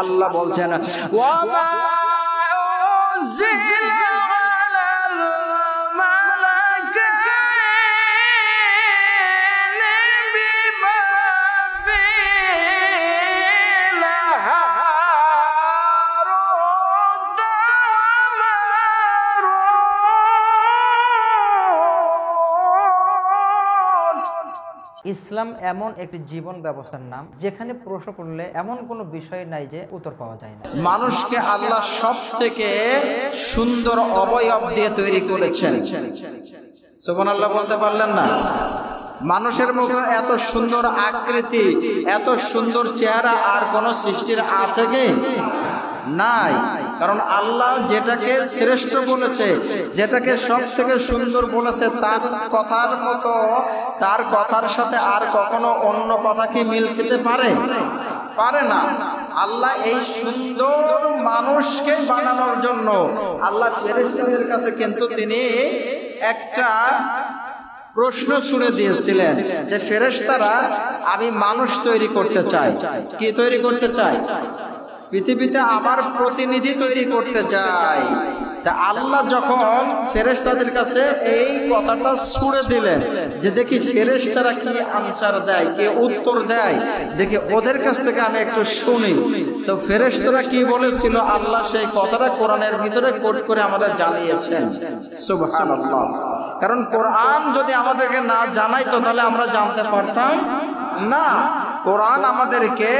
আল্লাহ বলছেন ওয়া মা ইসলাম এমন একটি জীবন ব্যবস্থার নাম যেখানে প্রশ্ন করলে এমন কোনো বিষয় নাই যে উত্তর পাওয়া যায় না মানুষকে আল্লাহ সব থেকে সুন্দর অবয়ব দিয়ে তৈরি করেছেন সোবন আল্লাহ বলতে পারলেন না মানুষের মতো এত সুন্দর আকৃতি এত সুন্দর চেহারা আর কোন সৃষ্টির আছে কি নাই কারণ আল্লাহ যেটাকে শ্রেষ্ঠ বলেছে যেটাকে সব থেকে সুন্দর বলেছে তার কথার মতো তার কথার সাথে আর কখনো অন্য কথা কি মিল খেতে পারে পারে না আল্লাহ এই সুন্দর মানুষকে বানানোর জন্য আল্লাহ ফেরেস্তাদের কাছে কিন্তু তিনি একটা প্রশ্ন শুনে দিয়েছিলেন যে ফেরেস্তারা আমি মানুষ তৈরি করতে চাই কি তৈরি করতে চাই পৃথিবীতে আমার প্রতিনিধি তৈরি করতে চাই তা আল্লাহ যখন তাদের কাছে এই কথাটা ছুড়ে দিলেন যে দেখি তারা কি আনসার দেয় কে উত্তর দেয় দেখি ওদের কাছ থেকে আমি একটু শুনি তো তারা কি বলেছিল আল্লাহ সেই কথাটা কোরআনের ভিতরে কোট করে আমাদের জানিয়েছেন কারণ কোরআন যদি আমাদেরকে না জানাইতো তাহলে আমরা জানতে পারতাম না কোরআন আমাদেরকে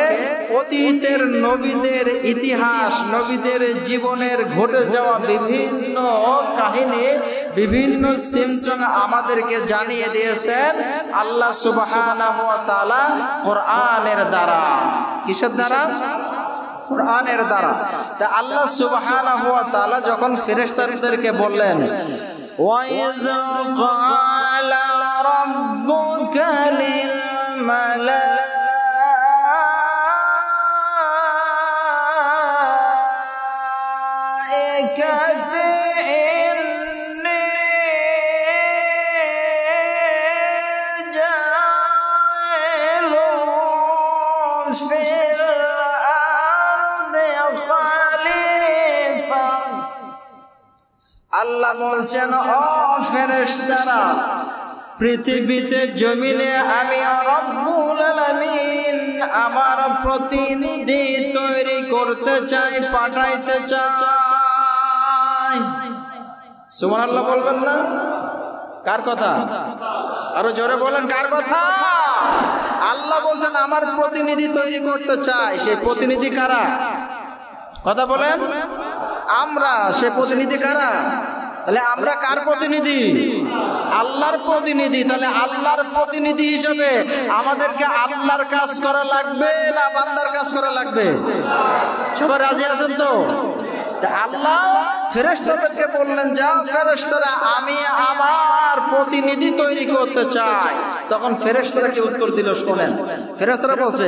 অতীতের নবীদের ইতিহাস নবীদের জীবনের ঘটে যাওয়া বিভিন্ন কাহিনী বিভিন্ন সিমটন আমাদেরকে জানিয়ে দিয়েছেন আল্লাহ সুবাহ কোরআনের দ্বারা কিসের দ্বারা কোরআনের দ্বারা তা আল্লাহ সুবাহ ওয়া তাআলা যখন ফেরেশতাদেরকে বললেন ওয়াইজ কালা রাব্বুকা লিল বলছেন ও ফেরেশতারা পৃথিবীতে জমিনে আমি আমার প্রতিনিধি তৈরি করতে চাই পাঠাইতে চাই সুমান বলবেন না কার কথা আরো জোরে বলেন কার কথা আল্লাহ বলছেন আমার প্রতিনিধি তৈরি করতে চাই সে প্রতিনিধি কারা কথা বলেন আমরা সে প্রতিনিধি কারা তাহলে আমরা কার প্রতিনিধি আল্লাহর প্রতিনিধি তাহলে আল্লাহর প্রতিনিধি হিসেবে আমাদেরকে আল্লাহর কাজ করা লাগবে না বান্দার কাজ করা লাগবে সবাই রাজি আছেন তো আল্লাহ ফেরেস্তাদেরকে বললেন যাও ফেরেস্তারা আমি আমার প্রতিনিধি তৈরি করতে চাই তখন ফেরেস্তারা কি উত্তর দিল শোনেন ফেরেস্তারা বলছে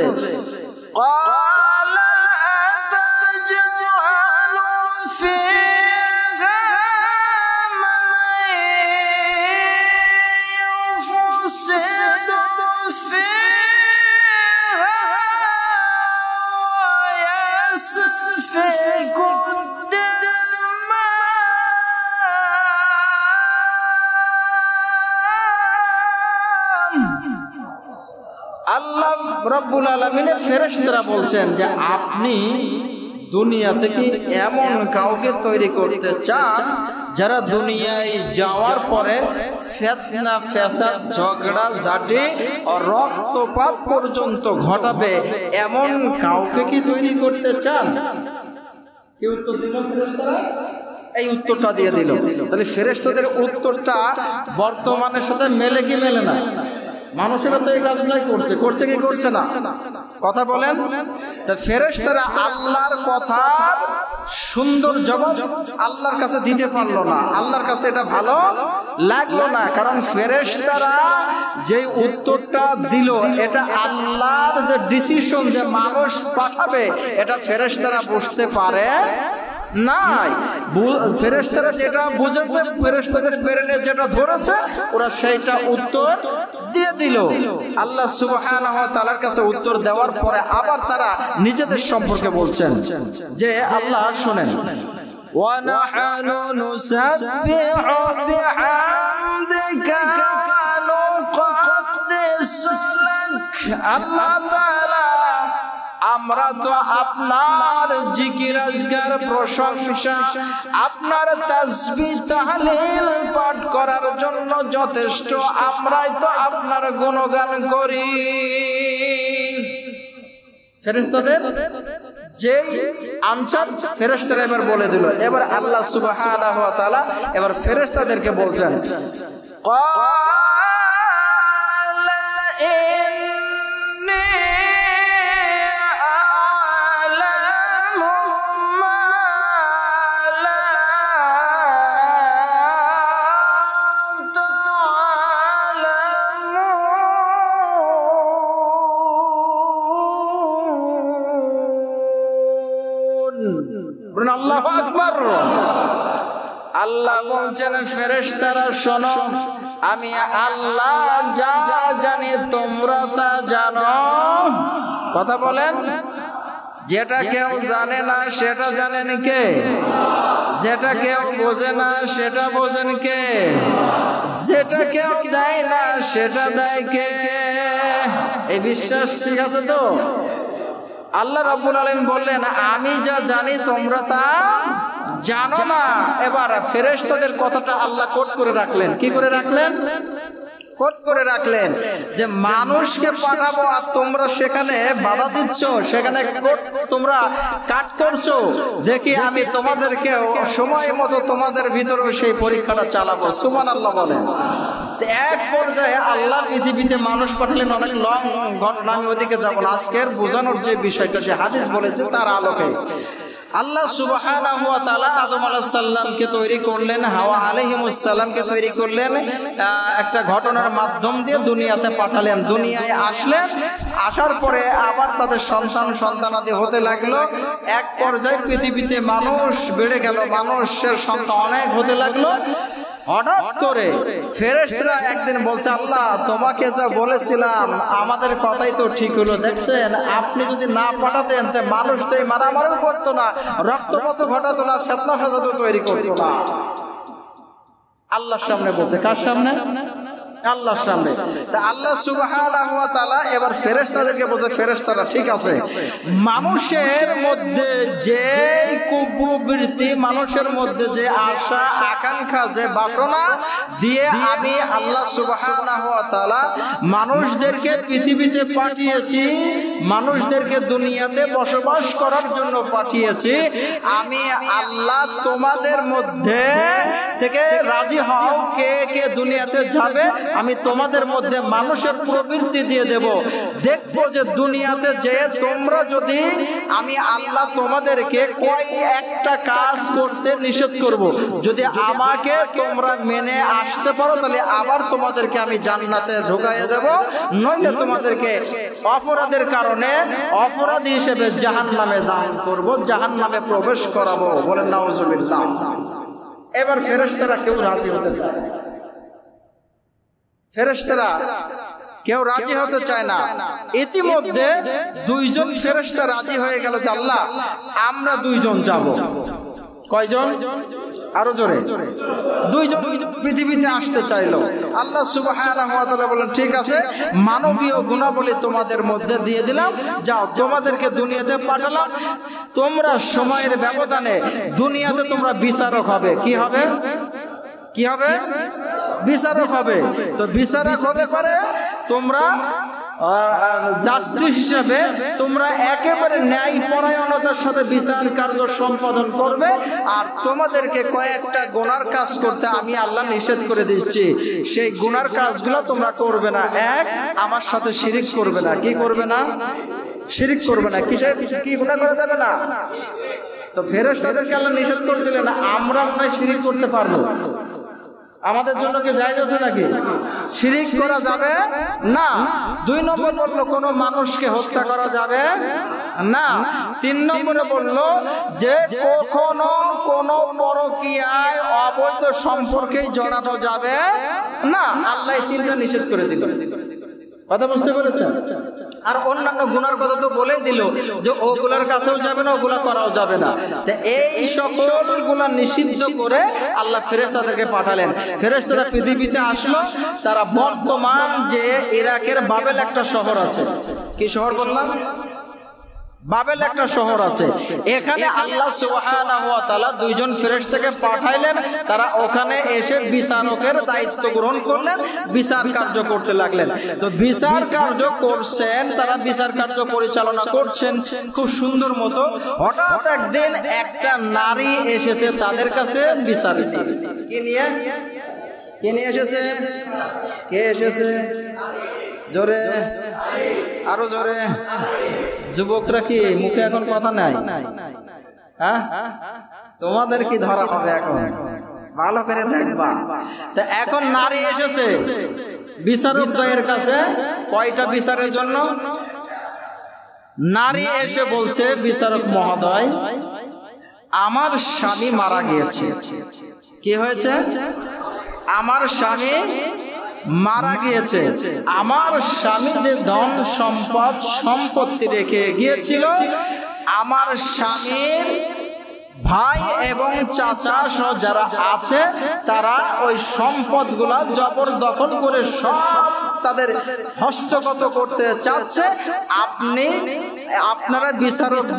রাব্বুল আলমিনের ফেরেস্তারা বলছেন যে আপনি দুনিয়া থেকে এমন কাউকে তৈরি করতে চান যারা দুনিয়ায় যাওয়ার পরে ফেতনা ফেসাদ ঝগড়া ঝাঁটি রক্তপাত পর্যন্ত ঘটাবে এমন কাউকে কি তৈরি করতে চান কি উত্তর দিল এই উত্তরটা দিয়ে দিল তাহলে ফেরেস্তাদের উত্তরটা বর্তমানের সাথে মেলে কি মেলে না মানুষেরা তো এই কাজগুলাই করছে করছে কি করছে না কথা বলেন তা আল্লাহর কথা সুন্দর জবাব আল্লাহর কাছে দিতে পারলো না আল্লাহর কাছে এটা ভালো লাগলো না কারণ ফেরেস তারা যে উত্তরটা দিল এটা আল্লাহর যে ডিসিশন যে মানুষ পাঠাবে এটা ফেরেস বসতে পারে নাই ফেরেস্তারা যেটা বুঝেছে ফেরেস্তাদের ফেরেনে যেটা ধরেছে ওরা সেইটা উত্তর দিয়ে দিল আল্লাহ সুবহানাহু ওয়া তাআলার কাছে উত্তর দেওয়ার পরে আবার তারা নিজেদের সম্পর্কে বলছেন যে আল্লাহ শুনেন ওয়া নাহনু বিহামদিকা আল্লাহ তাআলা আমরা তো আপনার জিকির আজকার প্রশংসা আপনার তাসবিহ তাহলিল পাঠ করার জন্য যথেষ্ট আমরাই তো আপনার গুণগান করি ফেরেশতাদের যে আনসার ফেরেশতারা এবার বলে দিল এবার আল্লাহ সুবহানাহু ওয়া তাআলা এবার ফেরেশতাদেরকে বলছেন ক্বাল আল্লাহ বলছেন ফেরেশতারা শোনো আমি আল্লাহ যা যা জানি তোমরা তা জানো কথা বলেন যেটা কেউ জানে না সেটা জানেন কে যেটা কেউ বোঝে না সেটা বোঝেন কে যেটা কেউ দেয় না সেটা দেয় কে এই বিশ্বাস ঠিক আছে তো আল্লাহ রাব্বুল আলামিন বললেন আমি যা জানি তোমরা তা জানো না এবার ফেরেশতাদের কথাটা আল্লাহ কোট করে রাখলেন কি করে রাখলেন কোট করে রাখলেন যে মানুষকে পাঠাবো আর তোমরা সেখানে বাধা দিচ্ছ সেখানে তোমরা কাট করছো দেখি আমি তোমাদেরকে সময় মতো তোমাদের ভিতরে সেই পরীক্ষাটা চালাবো সুমান আল্লাহ বলেন এক পর্যায়ে আল্লাহ পৃথিবীতে মানুষ পাঠালেন অনেক লং ঘটনা আমি ওদিকে যাবো আজকের বোঝানোর যে বিষয়টা সে হাদিস বলেছে তার আলোকে আল্লাহ সুবাহ আদম আলাহামকে তৈরি করলেন হাওয়া আলহিমুসাল্লামকে তৈরি করলেন একটা ঘটনার মাধ্যম দিয়ে দুনিয়াতে পাঠালেন দুনিয়ায় আসলেন আসার পরে আবার তাদের সন্তান সন্তানাদি হতে লাগলো এক পর্যায়ে পৃথিবীতে মানুষ বেড়ে গেল মানুষের সংখ্যা অনেক হতে লাগলো হঠাৎ করে ফেরেশরা একদিন বলছে আল্লাহ তোমাকে যা বলেছিলাম আমাদের কথাই তো ঠিক হলো দেখছেন আপনি যদি না পাঠাতেন তো মানুষ তো এই মারামারিও করতো না রক্তপাত ঘটাতো না ফেতনা ফেজাদও তৈরি করতো না আল্লাহর সামনে বলছে কার সামনে সামনে আল্লাহর সামনে তা আল্লাহ সুবাহ এবার ফেরেস তাদেরকে বলছে ফেরেস তারা ঠিক আছে মানুষের মধ্যে যে কুপ্রবৃত্তি মানুষের মধ্যে যে আশা আকাঙ্ক্ষা যে বাসনা দিয়ে আমি আল্লাহ সুবাহ মানুষদেরকে পৃথিবীতে পাঠিয়েছি মানুষদেরকে দুনিয়াতে বসবাস করার জন্য পাঠিয়েছি আমি আল্লাহ তোমাদের মধ্যে থেকে রাজি হও কে কে দুনিয়াতে যাবে আমি তোমাদের মধ্যে মানুষের প্রবৃত্তি দিয়ে দেব দেখবো যে দুনিয়াতে যে তোমরা যদি আমি আল্লাহ তোমাদেরকে কয় একটা কাজ করতে নিষেধ করব। যদি আমাকে তোমরা মেনে আসতে পারো তাহলে আবার তোমাদেরকে আমি জান্নাতে ঢুকাইয়ে দেব নইলে তোমাদেরকে অপরাধের কারণে অপরাধী হিসেবে জাহান নামে দান করব জাহান নামে প্রবেশ করাবো বলে নাউজুবিল্লাহ এবার ফেরেশতারা কেউ রাজি হতে চায় ফেরেশতারা কেউ রাজি হতে চায় না ইতিমধ্যে দুইজন ফেরেশতা রাজি হয়ে গেল যে আল্লাহ আমরা দুইজন যাব কয়জন আরো জোরে দুইজন পৃথিবীতে আসতে চাইলো আল্লাহ সুবাহ বলেন ঠিক আছে মানবীয় গুণাবলী তোমাদের মধ্যে দিয়ে দিলাম যাও তোমাদেরকে দুনিয়াতে পাঠালাম তোমরা সময়ের ব্যবধানে দুনিয়াতে তোমরা বিচারক হবে কি হবে কি হবে বিচারক হবে তো বিচারক হলে পারে তোমরা জাস্টিস হিসাবে তোমরা একেবারে ন্যায় পরায়ণতার সাথে বিচার কার্য সম্পাদন করবে আর তোমাদেরকে কয়েকটা গোনার কাজ করতে আমি আল্লাহ নিষেধ করে দিচ্ছি সেই গুনার কাজগুলো তোমরা করবে না এক আমার সাথে শিরিক করবে না কি করবে না শিরিক করবে না কিসের কি গুণা করা যাবে না তো ফেরেস তাদেরকে আল্লাহ নিষেধ করছিলেন আমরা মনে হয় শিরিক করতে পারবো আমাদের জন্য কি জায়জ আছে নাকি শিরিক করা যাবে না দুই নম্বর বললো কোনো মানুষকে হত্যা করা যাবে না তিন নম্বরে বললো যে কখনো কোন পরকিয়ায় অবৈধ সম্পর্কে জড়ানো যাবে না আল্লাহ তিনটা নিষেধ করে দিল কথা বুঝতে পেরেছেন আর অন্যান্য গুণার কথা তো বলেই দিল যে ওগুলার কাছেও যাবে না ওগুলা করাও যাবে না তা এই সকল গুণা নিষিদ্ধ করে আল্লাহ ফেরেস্তাদেরকে পাঠালেন ফেরেস্তারা পৃথিবীতে আসলো তারা বর্তমান যে ইরাকের বাবেল একটা শহর আছে কি শহর বললাম বাবেল একটা শহর আছে এখানে আল্লাহ সুবহানাহু ওয়া তাআলা দুইজন ফেরেশতাকে পাঠাইলেন তারা ওখানে এসে বিচারকের দায়িত্ব গ্রহণ করলেন বিচার কার্য করতে লাগলেন তো বিচার কার্য করছেন তারা বিচার কার্য পরিচালনা করছেন খুব সুন্দর মতো হঠাৎ একদিন একটা নারী এসেছে তাদের কাছে বিচার কি এসেছে কে এসেছে জোরে আরো জোরে যুবকরা কি মুখে এখন কথা নাই তোমাদের কি ধরা হবে এখন ভালো করে দেখবা তা এখন নারী এসেছে বিচারকের কাছে কয়টা বিচারের জন্য নারী এসে বলছে বিচারক মহোদয় আমার স্বামী মারা গিয়েছে কি হয়েছে আমার স্বামী মারা গিয়েছে আমার স্বামী যে ধন সম্পদ সম্পত্তি রেখে গিয়েছিল আমার স্বামীর ভাই এবং চাচা সহ যারা আছে তারা ওই সম্পদগুলো জবরদখল করে সব তাদের হস্তগত করতে চাচ্ছে আপনি আপনারা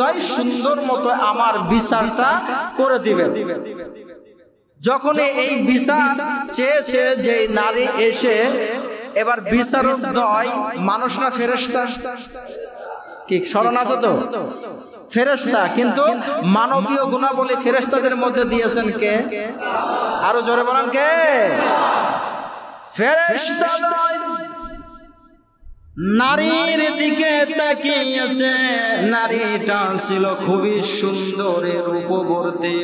দয় সুন্দর মতো আমার বিচারটা করে দিবেন যখন এই বিচার চেয়েছে যে নারী এসে এবার বিচারক নয় মানুষ না ফেরস্তা কি স্মরণ আছে তো ফেরেস্তা কিন্তু মানবীয় গুণাবলী ফেরেস্তাদের মধ্যে দিয়েছেন কে আরো জোরে বলেন কে নারীর দিকে তাকিয়েছে নারীটা ছিল খুবই সুন্দরের উপবর্তী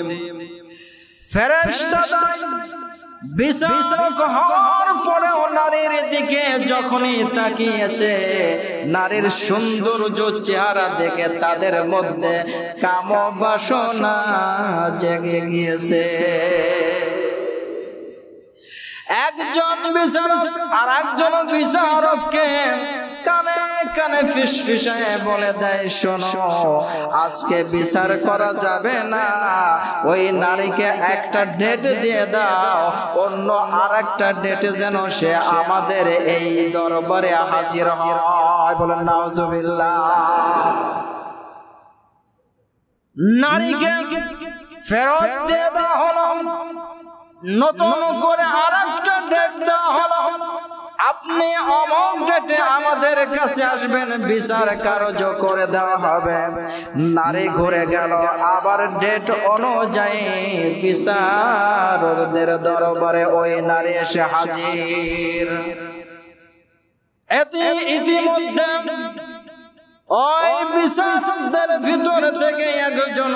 নারীর দিকে যখনই তাকিয়েছে নারীর চেহারা দেখে তাদের মধ্যে কাম বাসনা জেগে গিয়েছে একজন বিচারক আর একজন বিচারককে কানে কানে ফিস ফিসায় বলে দেয় শোনো আজকে বিচার করা যাবে না ওই নারীকে একটা ডেট দিয়ে দাও অন্য আর একটা ডেটে যেন সে আমাদের এই দরবারে হাজির হয় বলে নাউজুবিল্লাহ নারীকে ফেরত দিয়ে দেওয়া হলো নতুন করে আর একটা ডেট দেওয়া হলো আপনি অমক কেটে আমাদের কাছে আসবেন বিচার কার্য করে দেওয়া হবে নারী ঘুরে গেল আবার ডেট অনুযায়ী বিচারদের দরবারে ওই নারী এসে হাজির ইতিমধ্যে ওই থেকে একজন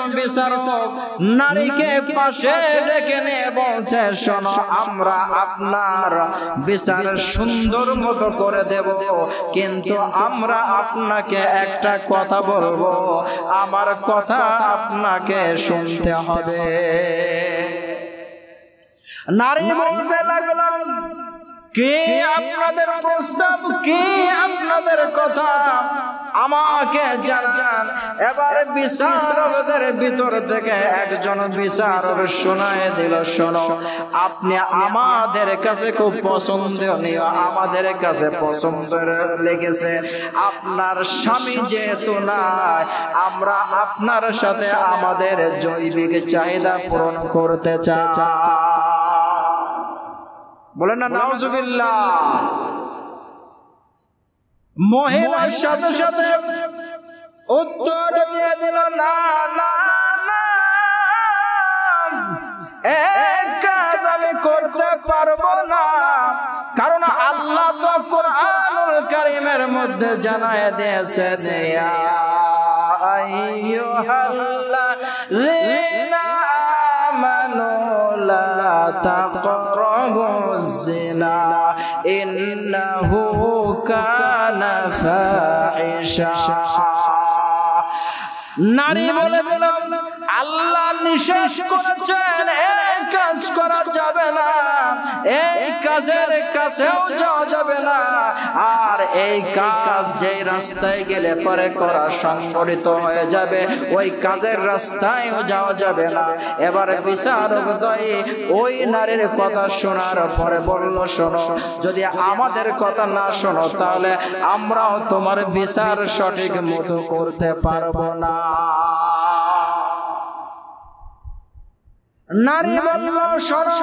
নারীকে পাশে রেখে আমরা আপনার সুন্দর মতো করে কিন্তু আমরা আপনাকে একটা কথা বলবো আমার কথা আপনাকে শুনতে হবে নারী লাগলো কে আপনাদের প্রস্তাব কে আপনাদের কথা আমাকে যার যান এবার বিচারকদের ভিতর থেকে একজন বিচারক শোনায় দিল শোনো আপনি আমাদের কাছে খুব পছন্দনীয় আমাদের কাছে পছন্দ লেগেছে আপনার স্বামী যেহেতু নাই আমরা আপনার সাথে আমাদের জৈবিক চাহিদা পূরণ করতে চাই বলে না নাউজুবিল্লাহ মহিলার সাথে সাথে উত্তর দিয়ে দিল না না এক কাজ আমি করতে পারবো না কারণ আল্লাহ তো কোরআনুল কারিমের মধ্যে জানায় দিয়েছে ইয়া আইয়ুহাল্লাযীনা আমানু লা না ইন্নাহু কানা ফাহিশা নারী বলে দিলাম আল্লাহ নিষেধ করেছেন এই কাজ করা যাবে না এই কাজের কাছেও যাওয়া যাবে না আর এই কাজ যে রাস্তায় গেলে পরে করা সংগঠিত হয়ে যাবে ওই কাজের রাস্তায়ও যাওয়া যাবে না এবার বিচারক দয়ে ওই নারীর কথা শোনার পরে বলল শোনো যদি আমাদের কথা না শোনো তাহলে আমরাও তোমার বিচার সঠিক মতো করতে পারবো না নারী বলল সরস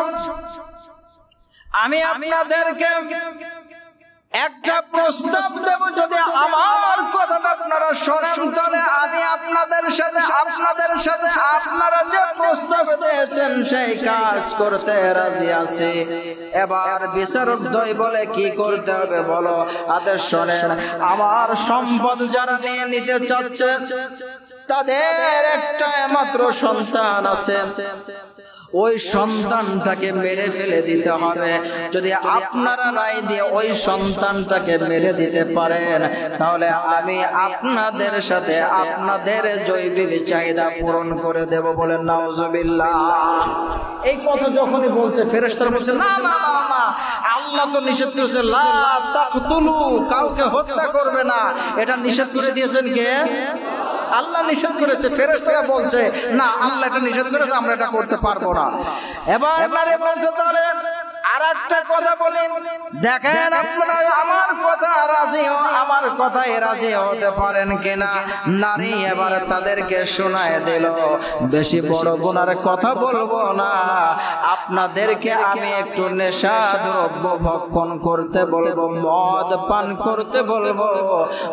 আমি আপনাদেরকে একটা প্রস্তাব দেব যদি আমার কথাটা আপনারা শোনেন তাহলে আমি আপনাদের সাথে আপনাদের সাথে আপনারা যে প্রস্তাব দিয়েছেন সেই কাজ করতে রাজি আছি এবার বিচারক দই বলে কি করতে হবে বলো আদেশ শোনেন আমার সম্পদ যারা নিয়ে নিতে চাচ্ছে তাদের একটা মাত্র সন্তান আছে ওই সন্তানটাকে মেরে ফেলে দিতে হবে যদি আপনারা নাই দিয়ে ওই সন্তানটাকে মেরে দিতে পারেন তাহলে আমি আপনাদের সাথে আপনাদের জৈবিক চাহিদা পূরণ করে দেব বলেন নাউজুবিল্লাহ এই কথা যখনই বলছে ফেরেস্তারা বলছে না না না না আল্লাহ তো নিষেধ করেছে লা কাউকে হত্যা করবে না এটা নিষেধ করে দিয়েছেন কে আল্লাহ নিষেধ করেছে ফেরেস থেকে বলছে না আল্লাহ এটা নিষেধ করেছে আমরা এটা করতে পারবো না এবার তাহলে কথা দেখেন আপনারা আমার কথা রাজি আমার কথায় রাজি হতে পারেন কিনা নারী এবার তাদেরকে শোনায় দিল বেশি বড় কথা বলবো না আপনাদেরকে আমি একটু নেশা দ্রব্য ভক্ষণ করতে বলবো মদ পান করতে বলবো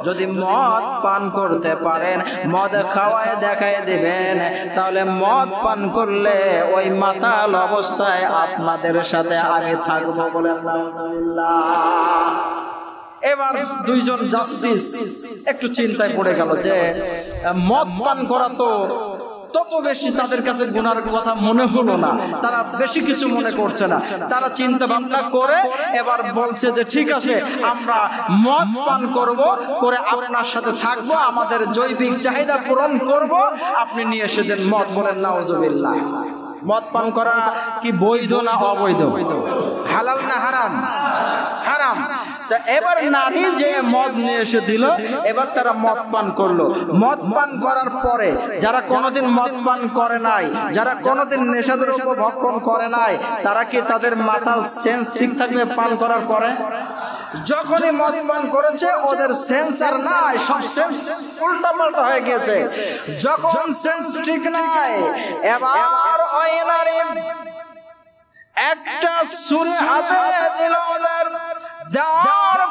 যদি মদ পান করতে পারেন মদ খাওয়ায় দেখায় দিবেন তাহলে মদ পান করলে ওই মাতাল অবস্থায় আপনাদের সাথে আমি থাকবো বলে এবার দুইজন জাস্টিস একটু চিন্তায় পড়ে গেল যে মদ পান করা তো তত বেশি তাদের কাছে গুনার কথা মনে হলো না তারা বেশি কিছু মনে করছে না তারা চিন্তা ভাবনা করে এবার বলছে যে ঠিক আছে আমরা মদ পান করব করে আপনার সাথে থাকবো আমাদের জৈবিক চাহিদা পূরণ করব আপনি নিয়ে এসে দেন মদ বলেন নাওজবিল্লাহ মদ পান করা কি বৈধ না অবৈধ হালাল না হারাম হারাম তা এবার নারী যে মদ নিয়ে এসে দিল এবার তারা মদ পান করলো মদ পান করার পরে যারা কোনোদিন মদ পান করে নাই যারা কোনোদিন নেশাদ্রব্য ভক্ষণ করে নাই তারা কি তাদের মাথার সেন্স ঠিক থাকবে পান করার পরে যখনই মদ করেছে ওদের সেন্সার নাই সব সেন্স উল্টাপাল্টা হয়ে গেছে যখন সেন্স ঠিক নাই এবার অয়নারে একটা সুরে হাতে দিল ওদের দেওয়া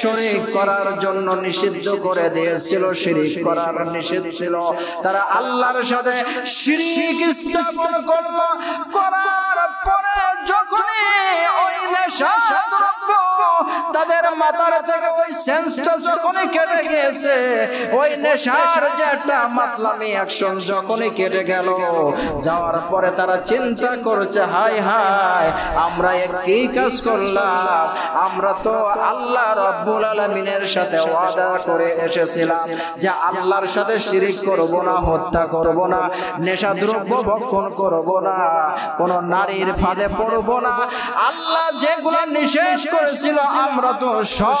শরিক করার জন্য নিষিদ্ধ করে দিয়েছিল শিরিক করার নিষেধ ছিল তারা আল্লাহর সাথে শিরিক স্থাপন করল করার পরে যখনই ওই নেশা দ্রব্য তাদের মাথার থেকে ওই সেন্সটা যখনই কেটে গিয়েছে ওই নেশার যে একটা মাতলামি অ্যাকশন যখনই কেটে গেল যাওয়ার পরে তারা চিন্তা করছে হাই হাই আমরা কি কাজ করলাম আমরা তো আল্লাহ রব্বুল আলমিনের সাথে ওয়াদা করে এসেছিলাম যে আল্লাহর সাথে শিরিক করব না হত্যা করব না নেশা দ্রব্য ভক্ষণ করব না কোন নারীর ফাঁদে পড়ব না আল্লাহ যেগুলো নিষেধ করেছিল আমরা তো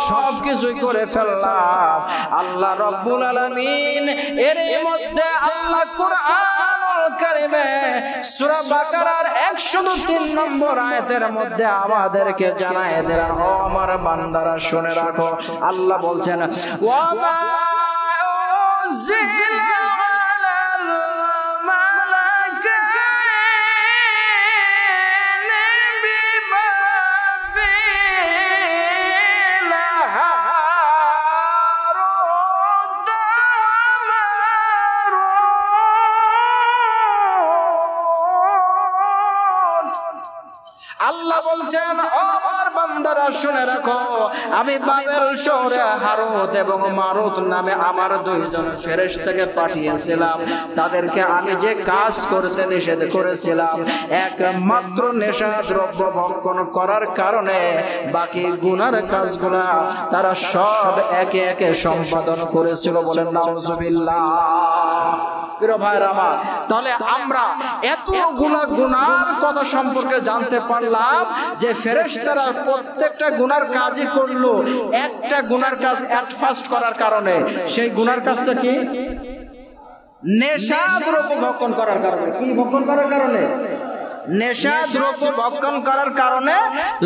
সব কিছু করে ফেললাম আল্লাহ রব্বুল এর মধ্যে আল্লাহ কোরআন কারিমে সূরা বাকারার 103 নম্বর আয়াতের মধ্যে আমাদেরকে জানায় দিলেন ও আমার বান্দারা শুনে রাখো আল্লাহ বলছেন ওয়া মা শুনে রাখো আমি বাবেল শহরে হারুত এবং মারুত নামে আমার দুইজন ফেরেশ থেকে পাঠিয়েছিলাম তাদেরকে আমি যে কাজ করতে নিষেধ করেছিলাম একমাত্র নেশা দ্রব্য ভক্ষণ করার কারণে বাকি গুনার কাজগুলা তারা সব একে একে সম্পাদন করেছিল বলেন নাউজুবিল্লাহ প্রিয় ভাইয়ের আমার তাহলে আমরা এতগুলা গুনার কথা সম্পর্কে জানতে পারলাম যে ফেরেশতারা প্রত্যেকটা গুনার কাজই করলো একটা গুনার কাজ অ্যাডফাস্ট করার কারণে সেই গুনার কাজটা কি নেশা দ্রব্য ভক্ষণ করার কারণে কি ভক্ষণ করার কারণে নেশা দ্রব্য ভক্ষণ করার কারণে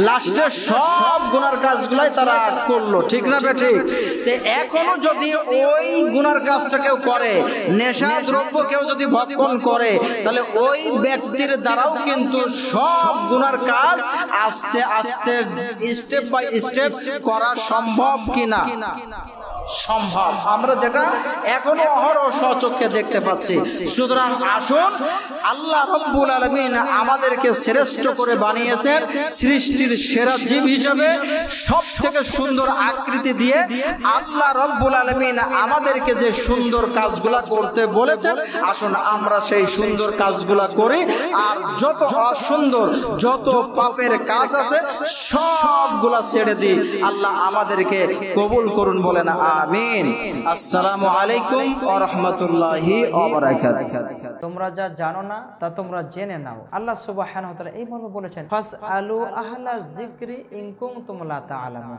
লাস্টে সব গুনার কাজগুলাই তারা করলো ঠিক না ঠিক তো এখনো যদি ওই গুনার কাজটা কেউ করে নেশা দ্রব্য কেউ যদি ভক্ষণ করে তাহলে ওই ব্যক্তির দ্বারাও কিন্তু সব গুনার কাজ আস্তে আস্তে স্টেপ বাই স্টেপ করা সম্ভব কিনা সম্ভব আমরা যেটা এখনো অহর সচক্ষে দেখতে পাচ্ছি সুতরাং আসুন আল্লাহ রব্বুল আলমিন আমাদেরকে শ্রেষ্ঠ করে বানিয়েছেন সৃষ্টির সেরা জীব হিসাবে সব থেকে সুন্দর আকৃতি দিয়ে আল্লাহ রব্বুল আলমিন আমাদেরকে যে সুন্দর কাজগুলা করতে বলেছেন আসুন আমরা সেই সুন্দর কাজগুলা করি আর যত সুন্দর যত পাপের কাজ আছে সবগুলা ছেড়ে দিই আল্লাহ আমাদেরকে কবুল করুন বলে না আমিন আসসালামু আলাইকুম ওয়া রাহমাতুল্লাহি ওয়া বারাকাতুহু তোমরা যা জানো না তা তোমরা জেনে নাও আল্লাহ সুবহানাহু ওয়া তাআলা এই মর্মে বলেছেন ফাসআলু আহলা যিকরি ইন কুনতুম লা তাআলামুন